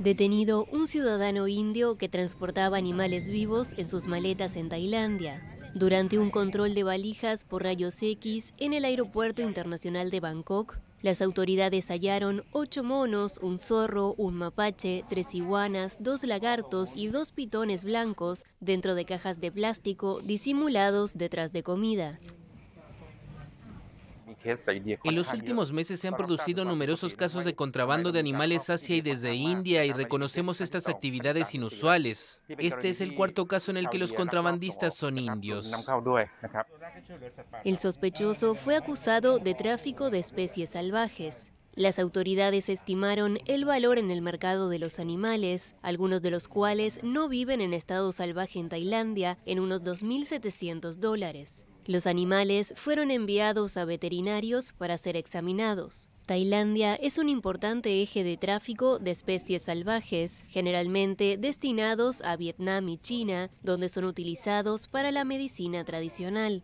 Detenido un ciudadano indio que transportaba animales vivos en sus maletas en Tailandia. Durante un control de valijas por rayos X en el aeropuerto internacional de Bangkok, las autoridades hallaron ocho monos, un zorro, un mapache, tres iguanas, dos lagartos y dos pitones blancos dentro de cajas de plástico disimulados detrás de comida. En los últimos meses se han producido numerosos casos de contrabando de animales hacia y desde India y reconocemos estas actividades inusuales. Este es el cuarto caso en el que los contrabandistas son indios. El sospechoso fue acusado de tráfico de especies salvajes. Las autoridades estimaron el valor en el mercado de los animales, algunos de los cuales no viven en estado salvaje en Tailandia, en unos 2.700 dólares. Los animales fueron enviados a veterinarios para ser examinados. Tailandia es un importante eje de tráfico de especies salvajes, generalmente destinados a Vietnam y China, donde son utilizados para la medicina tradicional.